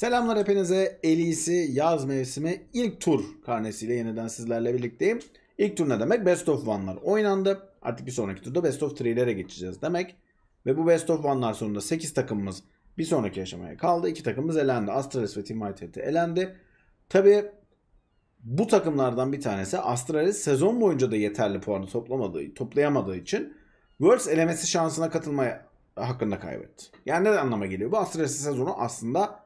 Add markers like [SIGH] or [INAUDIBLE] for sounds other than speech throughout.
Selamlar hepinize. Elisi yaz mevsimi ilk tur karnesiyle yeniden sizlerle birlikteyim. İlk tur ne demek? Best of one'lar oynandı. Artık bir sonraki turda best of 3'lere geçeceğiz demek. Ve bu best of one'lar sonunda 8 takımımız bir sonraki aşamaya kaldı. 2 takımımız elendi. Astralis ve Team ITT elendi. Tabi bu takımlardan bir tanesi Astralis sezon boyunca da yeterli puanı toplamadığı, toplayamadığı için Worlds elemesi şansına katılmaya hakkında kaybetti. Yani ne anlama geliyor? Bu Astralis sezonu aslında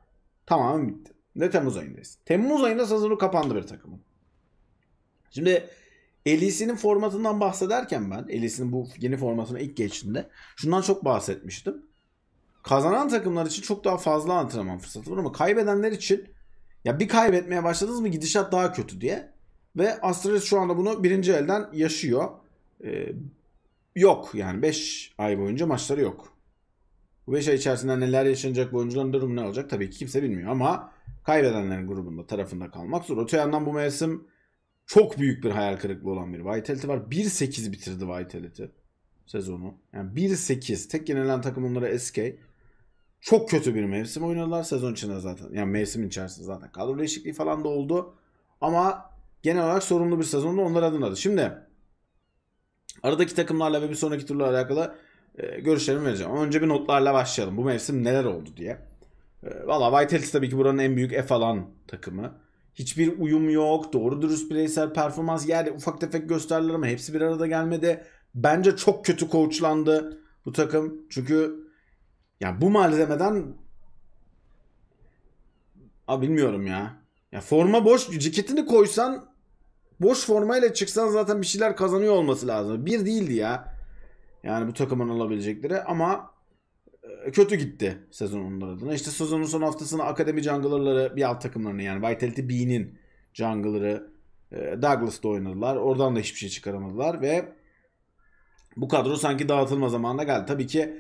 Tamamen bitti. Ne Temmuz ayındayız. Temmuz ayında sezonu kapandı bir takımın. Şimdi Elisi'nin formatından bahsederken ben Elisi'nin bu yeni formatına ilk geçtiğinde şundan çok bahsetmiştim. Kazanan takımlar için çok daha fazla antrenman fırsatı var ama kaybedenler için ya bir kaybetmeye başladınız mı gidişat daha kötü diye. Ve Astralis şu anda bunu birinci elden yaşıyor. Ee, yok yani 5 ay boyunca maçları yok. Bu 5 ay içerisinde neler yaşanacak bu oyuncuların durumu ne olacak tabii ki kimse bilmiyor ama kaybedenlerin grubunda tarafında kalmak zor. Öte yandan bu mevsim çok büyük bir hayal kırıklığı olan bir Vitality var. 1-8 bitirdi Vitality sezonu. Yani 1-8 tek yenilen takım onlara SK. Çok kötü bir mevsim oynadılar sezon içinde zaten. Yani mevsimin içerisinde zaten kadro değişikliği falan da oldu. Ama genel olarak sorumlu bir sezonda onlar adına da. Şimdi aradaki takımlarla ve bir sonraki turla alakalı e, görüşlerimi vereceğim. Önce bir notlarla başlayalım. Bu mevsim neler oldu diye. E, ee, Valla Vitalis tabii ki buranın en büyük F alan takımı. Hiçbir uyum yok. Doğru dürüst bireysel performans. Yani ufak tefek gösteriler ama hepsi bir arada gelmedi. Bence çok kötü koçlandı bu takım. Çünkü ya bu malzemeden Abi bilmiyorum ya. Ya forma boş ceketini koysan boş formayla çıksan zaten bir şeyler kazanıyor olması lazım. Bir değildi ya. Yani bu takımın olabilecekleri ama e, kötü gitti sezon onun adına. İşte sezonun son haftasını akademi junglerları bir alt takımlarını yani Vitality B'nin junglerı e, Douglas'da oynadılar. Oradan da hiçbir şey çıkaramadılar ve bu kadro sanki dağıtılma zamanına geldi. Tabii ki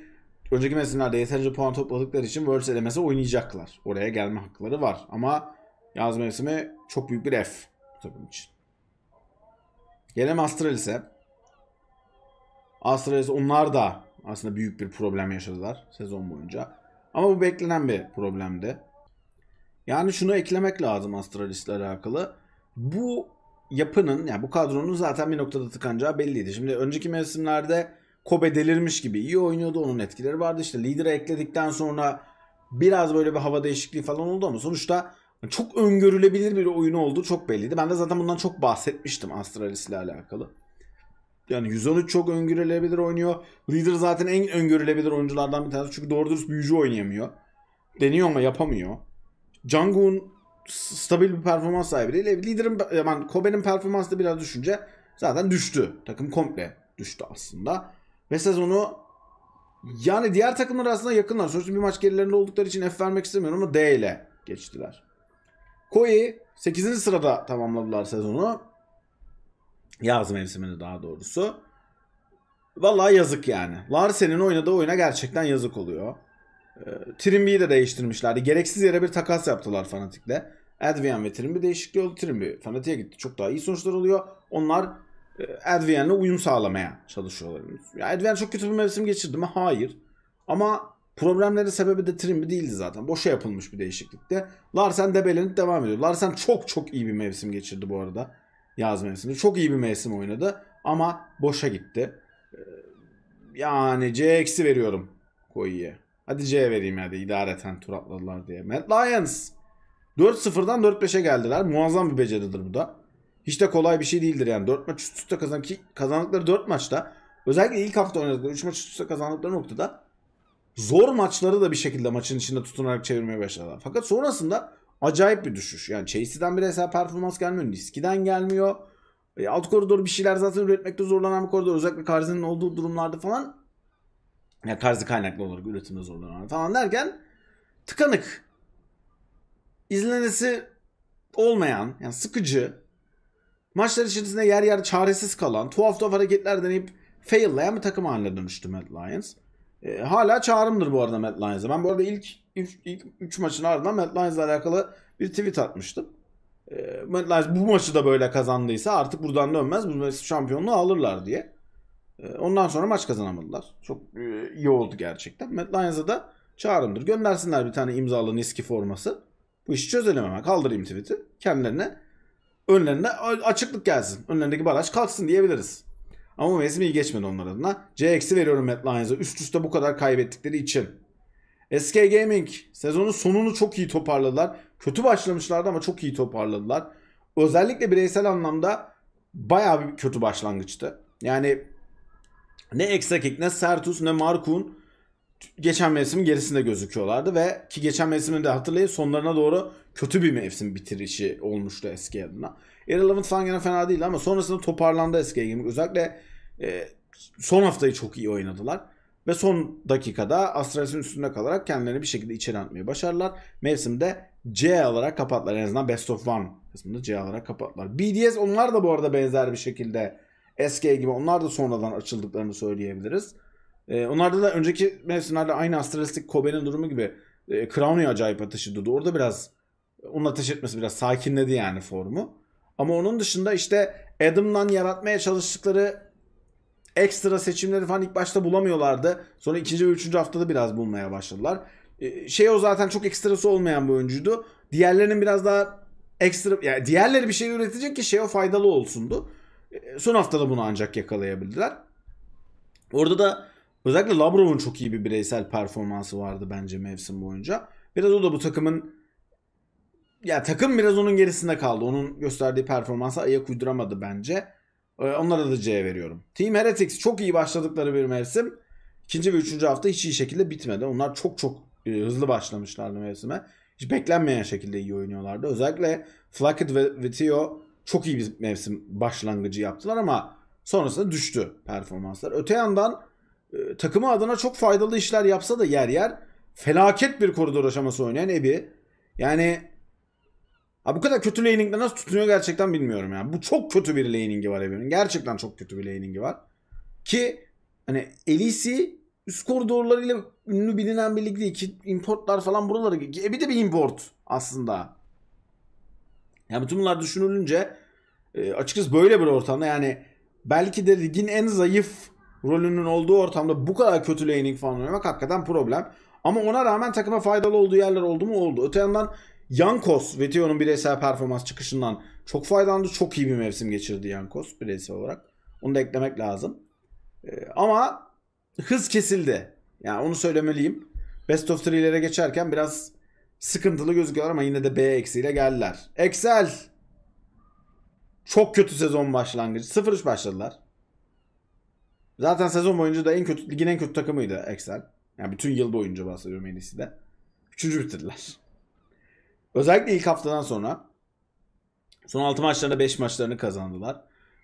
önceki mevsimlerde yeterince puan topladıkları için Worlds elemesi oynayacaklar. Oraya gelme hakları var. Ama yaz mevsimi çok büyük bir F takım için. Gelelim Astral ise Astralis onlar da aslında büyük bir problem yaşadılar sezon boyunca. Ama bu beklenen bir problemdi. Yani şunu eklemek lazım Astralis'le alakalı. Bu yapının yani bu kadronun zaten bir noktada tıkanacağı belliydi. Şimdi önceki mevsimlerde Kobe delirmiş gibi iyi oynuyordu. Onun etkileri vardı. İşte lidere ekledikten sonra biraz böyle bir hava değişikliği falan oldu ama sonuçta çok öngörülebilir bir oyunu oldu çok belliydi. Ben de zaten bundan çok bahsetmiştim Astralis'le alakalı. Yani 113 çok öngörülebilir oynuyor. Leader zaten en öngörülebilir oyunculardan bir tanesi. Çünkü doğru dürüst büyücü oynayamıyor. Deniyor ama yapamıyor. Jangoon stabil bir performans sahibi değil. E, Leader'ın, yani Kobe'nin performansı da biraz düşünce zaten düştü. Takım komple düştü aslında. Ve sezonu yani diğer takımlar aslında yakınlar. Sonuçta bir maç gerilerinde oldukları için F vermek istemiyorum ama D ile geçtiler. Koi 8. sırada tamamladılar sezonu. Yaz mevsimini daha doğrusu. Vallahi yazık yani. Larsen'in oynadığı oyuna gerçekten yazık oluyor. E, Trimby'yi de değiştirmişlerdi. Gereksiz yere bir takas yaptılar Fanatik'le. Advian ve Trimby değişikliği oldu. Trimby Fanatik'e gitti. Çok daha iyi sonuçlar oluyor. Onlar e, Advian'la uyum sağlamaya çalışıyorlar. Ya Advian çok kötü bir mevsim geçirdi mi? Hayır. Ama problemlerin sebebi de Trimby değildi zaten. Boşa yapılmış bir değişiklikte. Larsen debelenip devam ediyor. Larsen çok çok iyi bir mevsim geçirdi bu arada yaz mevsiminde. Çok iyi bir mevsim oynadı ama boşa gitti. Ee, yani C eksi veriyorum Koyi'ye. Hadi C vereyim hadi idareten tur atladılar diye. Mad Lions 4-0'dan 4-5'e geldiler. Muazzam bir beceridir bu da. Hiç de kolay bir şey değildir yani. 4 maç üst üste kazan ki kazandıkları 4 maçta özellikle ilk hafta oynadıkları 3 maç üst üste kazandıkları noktada zor maçları da bir şekilde maçın içinde tutunarak çevirmeye başladılar. Fakat sonrasında Acayip bir düşüş. Yani Chase'den bile mesela performans gelmiyor. Niski'den gelmiyor. E, alt koridor bir şeyler zaten üretmekte zorlanan bir koridor. Özellikle Karzi'nin olduğu durumlarda falan. Ya yani Karzi kaynaklı olarak üretimde zorlanan falan derken tıkanık. İzlenesi olmayan, yani sıkıcı, maçlar içerisinde yer yer çaresiz kalan, tuhaf tuhaf hareketler deneyip failleyen bir takım haline dönüştü Mad Lions. E, hala çağrımdır bu arada Mad Lions'a. Ben bu arada ilk 3, ilk 3 maçın ardından Matt Lyons'la alakalı bir tweet atmıştım. E, Matt Lyons bu maçı da böyle kazandıysa artık buradan dönmez. Bu şampiyonluğu alırlar diye. E, ondan sonra maç kazanamadılar. Çok e, iyi oldu gerçekten. Matt Lyons'a da çağrımdır. Göndersinler bir tane imzalı Niski forması. Bu işi çözelim hemen. Kaldırayım tweet'i. Kendilerine önlerine açıklık gelsin. Önlerindeki baraj kalksın diyebiliriz. Ama mevsim iyi geçmedi onlar adına. C veriyorum Matt Lyons'a üst üste bu kadar kaybettikleri için. SK Gaming sezonun sonunu çok iyi toparladılar. Kötü başlamışlardı ama çok iyi toparladılar. Özellikle bireysel anlamda bayağı bir kötü başlangıçtı. Yani ne Eksakik ne Sertus ne Markun geçen mevsimin gerisinde gözüküyorlardı ve ki geçen mevsimin de hatırlayın sonlarına doğru kötü bir mevsim bitirişi olmuştu eski adına. Irrelevant falan gene fena değil ama sonrasında toparlandı eski Gaming. Özellikle e, son haftayı çok iyi oynadılar. Ve son dakikada Astralis'in üstünde kalarak kendilerini bir şekilde içeri atmayı başarırlar. Mevsimde C alarak kapatlar En azından Best of One kısmında C alarak kapatlar. BDS onlar da bu arada benzer bir şekilde SK gibi onlar da sonradan açıldıklarını söyleyebiliriz. Ee, onlarda da önceki mevsimlerde aynı Astralistik Kobe'nin durumu gibi e, Crown'u acayip ateş ediyordu. Orada biraz onun ateş etmesi biraz sakinledi yani formu. Ama onun dışında işte Adam'dan yaratmaya çalıştıkları ekstra seçimleri falan ilk başta bulamıyorlardı. Sonra ikinci ve üçüncü haftada biraz bulmaya başladılar. E, şey o zaten çok ekstrası olmayan bir oyuncuydu. Diğerlerinin biraz daha ekstra yani diğerleri bir şey üretecek ki şey o faydalı olsundu. E, son haftada bunu ancak yakalayabildiler. Orada da özellikle Labrov'un çok iyi bir bireysel performansı vardı bence mevsim boyunca. Biraz o da bu takımın ya takım biraz onun gerisinde kaldı. Onun gösterdiği performansa ayak uyduramadı bence. Ee, onlara da C veriyorum. Team Heretics çok iyi başladıkları bir mevsim. İkinci ve üçüncü hafta hiç iyi şekilde bitmedi. Onlar çok çok e, hızlı başlamışlardı mevsime. Hiç beklenmeyen şekilde iyi oynuyorlardı. Özellikle Flackett ve Vitio çok iyi bir mevsim başlangıcı yaptılar ama sonrasında düştü performanslar. Öte yandan e, takımı adına çok faydalı işler yapsa da yer yer felaket bir koridor aşaması oynayan Ebi. Yani Abi bu kadar kötü laningle nasıl tutunuyor gerçekten bilmiyorum ya. Bu çok kötü bir laningi var evinin. Gerçekten çok kötü bir laningi var. Ki hani Elisi üst koridorlarıyla ünlü bilinen bir lig ki importlar falan buraları e bir de bir import aslında. Yani bütün bunlar düşünülünce e, açıkçası böyle bir ortamda yani belki de ligin en zayıf rolünün olduğu ortamda bu kadar kötü laning falan oynamak hakikaten problem. Ama ona rağmen takıma faydalı olduğu yerler oldu mu oldu. Öte yandan Yankos Vetion'un bireysel performans çıkışından çok faydalandı. Çok iyi bir mevsim geçirdi Yankos bireysel olarak. Onu da eklemek lazım. Ee, ama hız kesildi. Yani onu söylemeliyim. Best of 3'lere geçerken biraz sıkıntılı gözüküyor ama yine de B eksiyle geldiler. Excel çok kötü sezon başlangıcı. 0-3 başladılar. Zaten sezon boyunca da en kötü ligin en kötü takımıydı Excel. Yani bütün yıl boyunca bahsediyorum en iyisi de. Üçüncü bitirdiler. Özellikle ilk haftadan sonra son 6 maçlarında 5 maçlarını kazandılar.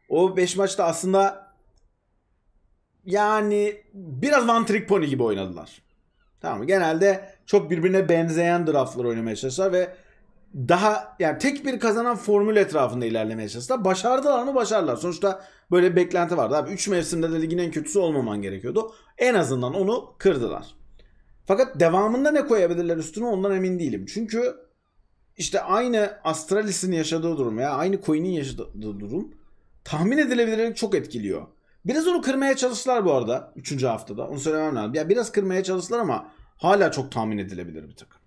O 5 maçta aslında yani biraz one trick pony gibi oynadılar. Tamam mı? Genelde çok birbirine benzeyen draftlar oynamaya çalıştılar ve daha yani tek bir kazanan formül etrafında ilerlemeye çalıştılar. Başardılar mı? Başardılar. Sonuçta böyle bir beklenti vardı. Abi 3 mevsimde de ligin en kötüsü olmaman gerekiyordu. En azından onu kırdılar. Fakat devamında ne koyabilirler üstüne ondan emin değilim. Çünkü işte aynı Astralis'in yaşadığı durum ya aynı coin'in yaşadığı durum tahmin edilebilirlik çok etkiliyor. Biraz onu kırmaya çalıştılar bu arada 3. haftada. Onu söylemem lazım. Ya biraz kırmaya çalıştılar ama hala çok tahmin edilebilir bir takım.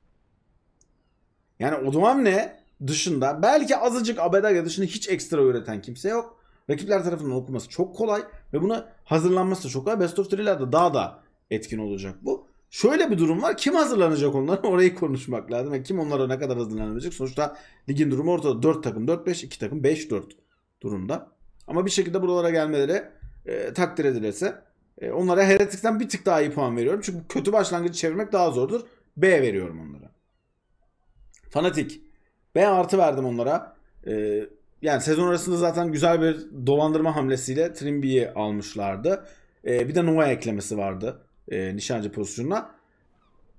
Yani Odumam ne dışında belki azıcık Abedage dışında hiç ekstra üreten kimse yok. Rakipler tarafından okuması çok kolay ve buna hazırlanması da çok kolay. Best of 3'lerde daha da etkin olacak bu. Şöyle bir durum var. Kim hazırlanacak onlara? [LAUGHS] Orayı konuşmak lazım. Yani kim onlara ne kadar hazırlanacak? Sonuçta ligin durumu ortada. 4 takım 4-5, 2 takım 5-4 durumda. Ama bir şekilde buralara gelmeleri e, takdir edilirse e, onlara Heretics'ten bir tık daha iyi puan veriyorum. Çünkü kötü başlangıcı çevirmek daha zordur. B veriyorum onlara. Fanatik. B artı verdim onlara. E, yani sezon arasında zaten güzel bir dolandırma hamlesiyle Trimby'yi almışlardı. E, bir de Nova eklemesi vardı e, nişancı pozisyonuna.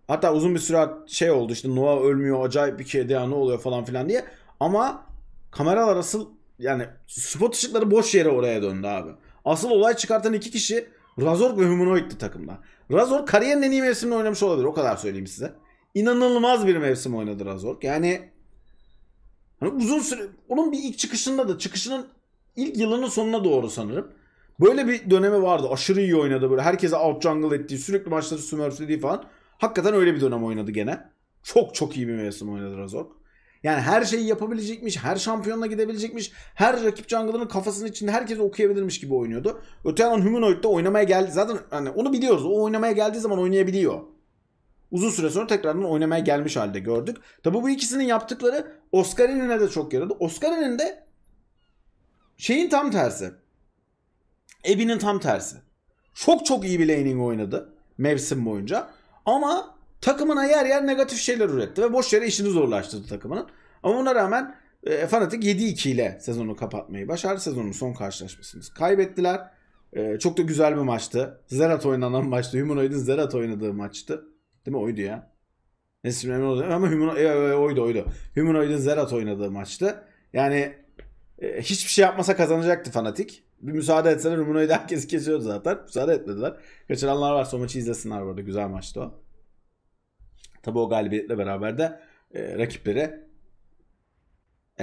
Hatta uzun bir süre şey oldu işte Noah ölmüyor acayip bir kedi ya ne oluyor falan filan diye. Ama kameralar asıl yani spot ışıkları boş yere oraya döndü abi. Asıl olay çıkartan iki kişi Razor ve Humanoid'di takımda. Razor kariyerin en iyi mevsimini oynamış olabilir o kadar söyleyeyim size. İnanılmaz bir mevsim oynadı Razor. Yani hani uzun süre onun bir ilk çıkışında da çıkışının ilk yılının sonuna doğru sanırım. Böyle bir dönemi vardı. Aşırı iyi oynadı böyle. Herkese out jungle ettiği, sürekli maçları smurflediği falan. Hakikaten öyle bir dönem oynadı gene. Çok çok iyi bir mevsim oynadı razok Yani her şeyi yapabilecekmiş, her şampiyonla gidebilecekmiş, her rakip jungle'ının kafasının içinde herkes okuyabilirmiş gibi oynuyordu. Öte yandan Humanoid'de oynamaya geldi. Zaten hani onu biliyoruz. O oynamaya geldiği zaman oynayabiliyor. Uzun süre sonra tekrardan oynamaya gelmiş halde gördük. Tabi bu ikisinin yaptıkları Oscar'in'ine de çok yaradı. Oscar'in'in de şeyin tam tersi. Ebi'nin tam tersi. Çok çok iyi bir laning oynadı mevsim boyunca. Ama takımına yer yer negatif şeyler üretti ve boş yere işini zorlaştırdı takımının. Ama ona rağmen e, Fanatik 7-2 ile sezonu kapatmayı başardı. Sezonun son karşılaşmasını kaybettiler. E, çok da güzel bir maçtı. Zerat oynanan maçtı. Humanoid'in Zerat oynadığı maçtı. Değil mi? Oydu ya. Neyse emin olacağım ama Humanoid, e, oydu oydu. Humanoid'in Zerat oynadığı maçtı. Yani e, hiçbir şey yapmasa kazanacaktı Fanatik. Bir müsaade etseler Rumunay'ı herkes kesiyordu zaten. Müsaade etmediler. Kaçıranlar var, o maçı izlesinler burada. Güzel maçtı o. Tabi o galibiyetle beraber de e, rakipleri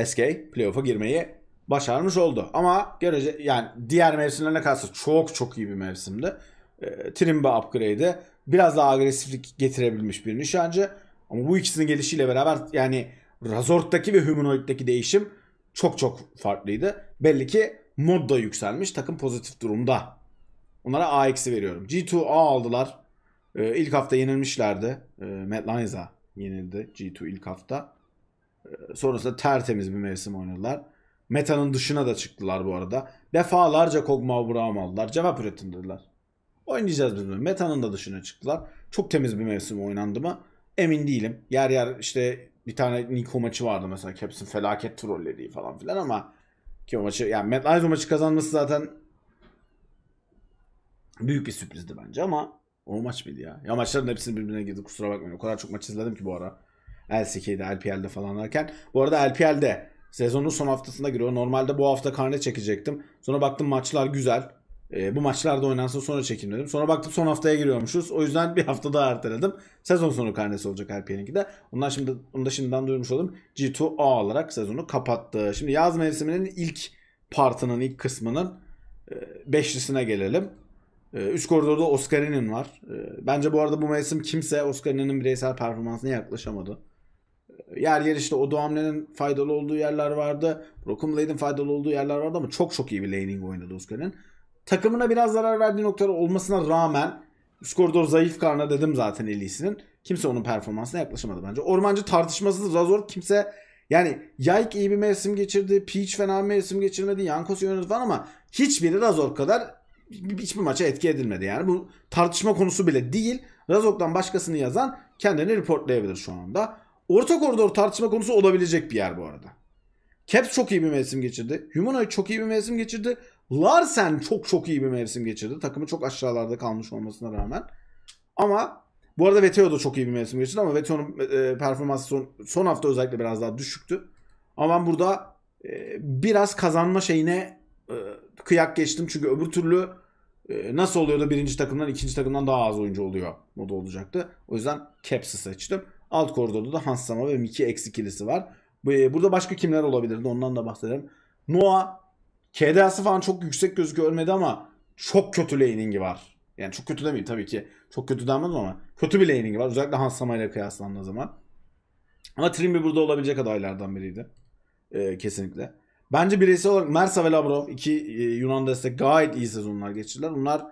SK playoff'a girmeyi başarmış oldu. Ama görece yani diğer mevsimlerine karşı çok çok iyi bir mevsimdi. E, Trimba upgrade'i biraz daha agresiflik getirebilmiş bir nişancı. Ama bu ikisinin gelişiyle beraber yani Razort'taki ve Humanoid'deki değişim çok çok farklıydı. Belli ki mod da yükselmiş. Takım pozitif durumda. Onlara A eksi veriyorum. G2 A aldılar. Ee, ilk hafta yenilmişlerdi. Ee, Matt Lines'a yenildi G2 ilk hafta. Ee, sonrasında tertemiz bir mevsim oynadılar. Meta'nın dışına da çıktılar bu arada. Defalarca kogma Braum aldılar. Cevap üretin Oynayacağız biz Meta'nın da dışına çıktılar. Çok temiz bir mevsim oynandı mı? Emin değilim. Yer yer işte bir tane Niko maçı vardı mesela Caps'in felaket trollediği falan filan ama ki o maçı yani MetLife maçı kazanması zaten büyük bir sürprizdi bence ama o maç mıydı ya? Ya maçların hepsini birbirine girdi kusura bakmayın. O kadar çok maç izledim ki bu ara. LCK'de, LPL'de falan derken. Bu arada LPL'de sezonun son haftasında giriyor. Normalde bu hafta karne çekecektim. Sonra baktım maçlar güzel. E, bu maçlarda da oynansın sonra çekim dedim. Sonra baktım son haftaya giriyormuşuz. O yüzden bir hafta daha erteledim. Sezon sonu karnesi olacak RPN'inki de. Ondan şimdi, onu da şimdiden duyurmuş oldum. G2A olarak sezonu kapattı. Şimdi yaz mevsiminin ilk partının ilk kısmının e, beşlisine gelelim. E, üç koridorda Oscar'inin var. E, bence bu arada bu mevsim kimse Oscar'inin bireysel performansına yaklaşamadı. E, yer yer işte o Hamle'nin faydalı olduğu yerler vardı. Brockham Blade'in faydalı olduğu yerler vardı ama çok çok iyi bir laning oynadı Oscarin. Takımına biraz zarar verdiği noktalar olmasına rağmen üst koridor zayıf karna dedim zaten Elisi'nin. Kimse onun performansına yaklaşamadı bence. Ormancı tartışmasız daha Kimse yani Yayk iyi bir mevsim geçirdi. Peach fena bir mevsim geçirmedi. Yankos yönetmedi falan ama hiçbiri Razor kadar hiçbir maça etki edilmedi. Yani bu tartışma konusu bile değil. Razok'tan başkasını yazan kendini reportlayabilir şu anda. Orta koridor tartışma konusu olabilecek bir yer bu arada. Caps çok iyi bir mevsim geçirdi. Humanoid çok iyi bir mevsim geçirdi. Larsen çok çok iyi bir mevsim geçirdi. Takımı çok aşağılarda kalmış olmasına rağmen. Ama bu arada Veteo da çok iyi bir mevsim geçirdi ama Veteo'nun e, performansı son, son hafta özellikle biraz daha düşüktü. Ama ben burada e, biraz kazanma şeyine e, kıyak geçtim. Çünkü öbür türlü e, nasıl oluyor da birinci takımdan ikinci takımdan daha az oyuncu oluyor moda olacaktı. O yüzden Caps'i seçtim. Alt koridorda da Hansama ve Miki eksikilisi var. E, burada başka kimler olabilirdi ondan da bahsedelim. Noah KDA'sı falan çok yüksek göz görmedi ama çok kötü laning'i var. Yani çok kötü demeyeyim tabii ki. Çok kötü denmez ama kötü bir laning'i var. Özellikle Hansama ile kıyaslandığı zaman. Ama Trimby burada olabilecek adaylardan biriydi. Ee, kesinlikle. Bence bireysel olarak Mersa ve Labrov iki e, Yunan destek gayet iyi sezonlar geçirdiler. Bunlar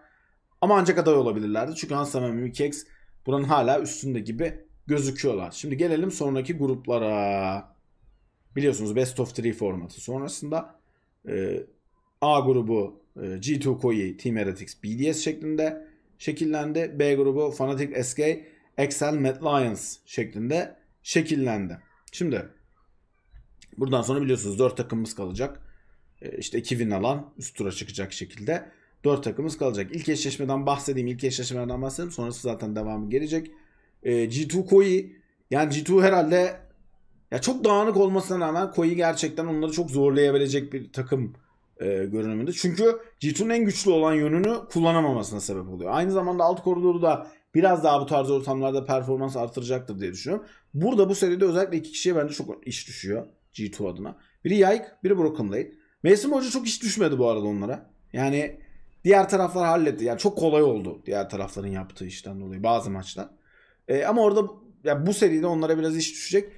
ama ancak aday olabilirlerdi. Çünkü Hansama ve Mimikex buranın hala üstünde gibi gözüküyorlar. Şimdi gelelim sonraki gruplara. Biliyorsunuz Best of 3 formatı sonrasında ee, A grubu e, G2 koyi Team Heretics BDS şeklinde şekillendi. B grubu Fanatic SK Excel Mad Lions şeklinde şekillendi. Şimdi buradan sonra biliyorsunuz 4 takımımız kalacak. Ee, işte işte 2 alan üst tura çıkacak şekilde. 4 takımımız kalacak. İlk eşleşmeden bahsedeyim. İlk eşleşmeden bahsedeyim. Sonrası zaten devamı gelecek. Ee, G2 koyi yani G2 herhalde ya çok dağınık olmasına rağmen koyu gerçekten onları çok zorlayabilecek bir takım e, görünümünde. Çünkü g 2nin en güçlü olan yönünü kullanamamasına sebep oluyor. Aynı zamanda alt koridoru da biraz daha bu tarz ortamlarda performans artıracaktır diye düşünüyorum. Burada bu seride özellikle iki kişiye bence çok iş düşüyor G2 adına. Biri Yike, biri Broken Blade. Mevsim Hoca çok iş düşmedi bu arada onlara. Yani diğer taraflar halletti. Yani çok kolay oldu diğer tarafların yaptığı işten dolayı bazı maçlar. E, ama orada yani bu seride onlara biraz iş düşecek.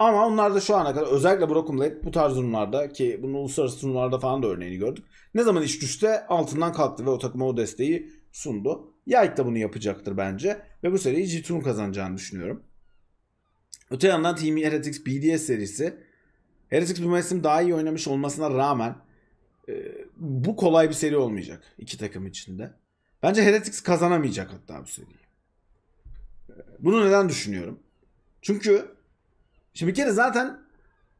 Ama onlar da şu ana kadar özellikle Broken Blade bu tarz durumlarda ki bunu uluslararası turnuvalarda falan da örneğini gördük. Ne zaman iş düşse altından kalktı ve o takıma o desteği sundu. Yayt da bunu yapacaktır bence ve bu seriyi g kazanacağını düşünüyorum. Öte yandan Team Heretics BDS serisi Heretics bu mevsim daha iyi oynamış olmasına rağmen e, bu kolay bir seri olmayacak iki takım içinde. Bence Heretics kazanamayacak hatta bu seriyi. E, bunu neden düşünüyorum? Çünkü Şimdi bir kere zaten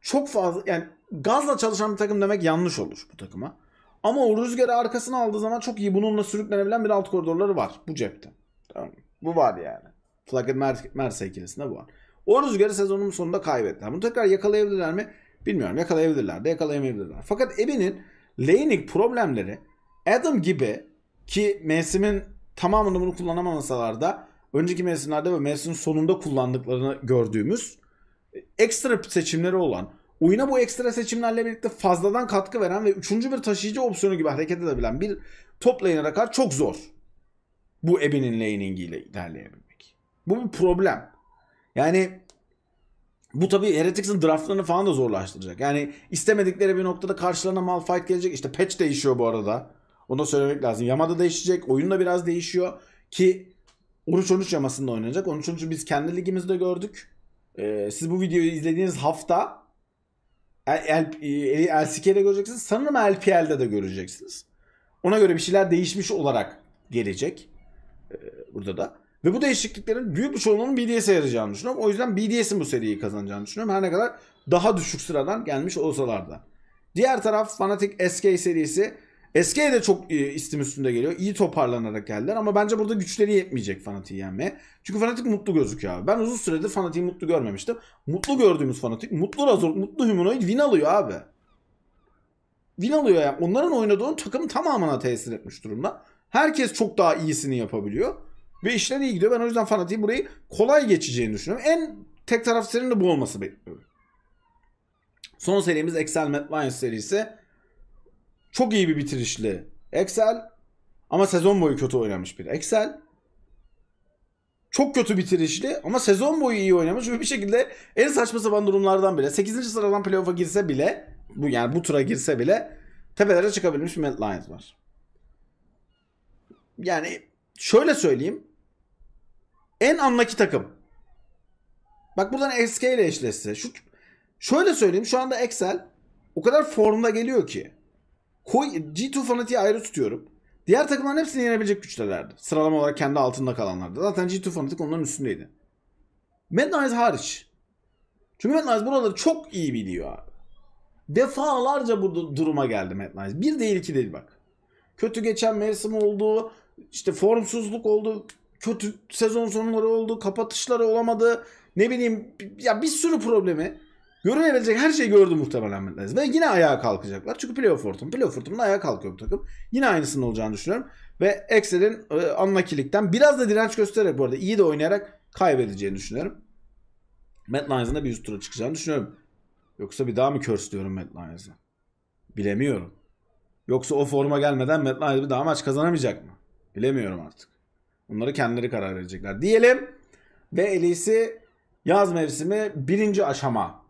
çok fazla yani gazla çalışan bir takım demek yanlış olur bu takıma. Ama o rüzgarı arkasına aldığı zaman çok iyi bununla sürüklenebilen bir alt koridorları var bu cepte. Tamam Bu var yani. Flagget Mer Mersa ikilisinde bu var. O rüzgarı sezonun sonunda kaybettiler. Bunu tekrar yakalayabilirler mi? Bilmiyorum. Yakalayabilirler de yakalayamayabilirler. Fakat Ebi'nin laning problemleri Adam gibi ki mevsimin tamamında bunu kullanamamasalar da önceki mevsimlerde ve mevsimin sonunda kullandıklarını gördüğümüz ekstra seçimleri olan, oyuna bu ekstra seçimlerle birlikte fazladan katkı veren ve üçüncü bir taşıyıcı opsiyonu gibi hareket edebilen bir top laner'a kadar çok zor. Bu Ebi'nin ile ilerleyebilmek. Bu bir problem. Yani bu tabi Heretics'in draftlarını falan da zorlaştıracak. Yani istemedikleri bir noktada karşılarına mal fight gelecek. İşte patch değişiyor bu arada. Onu da söylemek lazım. Yamada değişecek. Oyun da biraz değişiyor. Ki 13-13 yamasında oynanacak. 13-13'ü biz kendi ligimizde gördük. Ee, siz bu videoyu izlediğiniz hafta LCK'de e, göreceksiniz. Sanırım LPL'de de göreceksiniz. Ona göre bir şeyler değişmiş olarak gelecek. Ee, burada da. Ve bu değişikliklerin büyük bir çoğunluğunun BDS'e yarayacağını düşünüyorum. O yüzden BDS'in bu seriyi kazanacağını düşünüyorum. Her ne kadar daha düşük sıradan gelmiş olsalar da. Diğer taraf Fanatic SK serisi SK de çok e, istim üstünde geliyor. İyi toparlanarak geldiler ama bence burada güçleri yetmeyecek Fanatik'i yenme. Çünkü Fanatik mutlu gözüküyor abi. Ben uzun süredir Fanatik'i mutlu görmemiştim. Mutlu gördüğümüz Fanatik, mutlu Razor, mutlu Humanoid win alıyor abi. Win alıyor yani. Onların oynadığı takım takımın tamamına tesir etmiş durumda. Herkes çok daha iyisini yapabiliyor. Ve işler iyi gidiyor. Ben o yüzden Fanatik'i burayı kolay geçeceğini düşünüyorum. En tek taraf serinin de bu olması bekliyorum. Son serimiz Excel Mad Lions serisi. Çok iyi bir bitirişli Excel ama sezon boyu kötü oynamış bir Excel. Çok kötü bitirişli ama sezon boyu iyi oynamış ve bir şekilde en saçma sapan durumlardan bile 8. sıradan playoff'a girse bile bu yani bu tura girse bile tepelere çıkabilmiş bir Mad Lions var. Yani şöyle söyleyeyim. En anlaki takım. Bak buradan SK ile eşleşse. Şu, şöyle söyleyeyim şu anda Excel o kadar formda geliyor ki. Koy, G2 Fanatik'i ayrı tutuyorum. Diğer takımların hepsini yenebilecek güçtelerdi. Sıralama olarak kendi altında kalanlardı. Zaten G2 Fanatik onların üstündeydi. Mad Knights hariç. Çünkü Mad Knights buraları çok iyi biliyor abi. Defalarca bu duruma geldi Mad Knights. Bir değil iki değil bak. Kötü geçen mevsim oldu. İşte formsuzluk oldu. Kötü sezon sonları oldu. Kapatışları olamadı. Ne bileyim ya bir sürü problemi Görülebilecek her şeyi gördü muhtemelen Mendes. Ve yine ayağa kalkacaklar. Çünkü playoff ortamı. Playoff ortamında ayağa kalkıyor bu takım. Yine aynısının olacağını düşünüyorum. Ve Excel'in e, anlakilikten biraz da direnç göstererek bu arada iyi de oynayarak kaybedeceğini düşünüyorum. Matt Lyons'ın da bir üst tura çıkacağını düşünüyorum. Yoksa bir daha mı körs diyorum Matt Lyons'a? Bilemiyorum. Yoksa o forma gelmeden Matt Lyons bir daha maç kazanamayacak mı? Bilemiyorum artık. Bunları kendileri karar verecekler. Diyelim ve en yaz mevsimi birinci aşama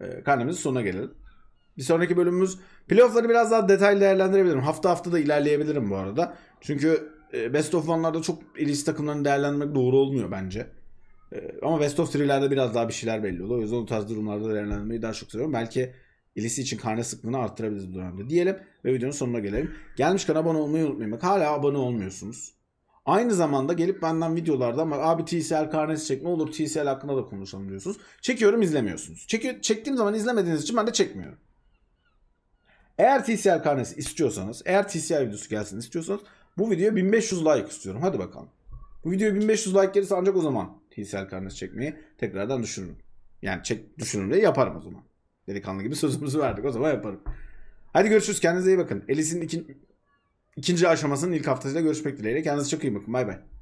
e, karnemizin sonuna gelelim. Bir sonraki bölümümüz playoffları biraz daha detaylı değerlendirebilirim. Hafta hafta da ilerleyebilirim bu arada. Çünkü e, best of one'larda çok ilişki takımlarını değerlendirmek doğru olmuyor bence. E, ama best of 3'lerde biraz daha bir şeyler belli oluyor. O yüzden o tarz durumlarda değerlendirmeyi daha çok seviyorum. Belki ilisi için karne sıklığını arttırabiliriz bu dönemde diyelim ve videonun sonuna gelelim. Gelmişken abone olmayı unutmayın. Bak hala abone olmuyorsunuz. Aynı zamanda gelip benden videolarda ama abi TCL karnesi çekme olur TCL hakkında da konuşalım diyorsunuz. Çekiyorum izlemiyorsunuz. Çekiyor, çektiğim zaman izlemediğiniz için ben de çekmiyorum. Eğer TCL karnesi istiyorsanız, eğer TCL videosu gelsin istiyorsanız bu videoya 1500 like istiyorum. Hadi bakalım. Bu videoya 1500 like gelirse ancak o zaman TCL karnesi çekmeyi tekrardan düşünürüm. Yani çek, düşünürüm diye yaparım o zaman. Delikanlı gibi sözümüzü verdik o zaman yaparım. Hadi görüşürüz. Kendinize iyi bakın. Elis'in ikinci ikinci aşamasının ilk haftasıyla görüşmek dileğiyle. Kendinize çok iyi bakın. Bay bay.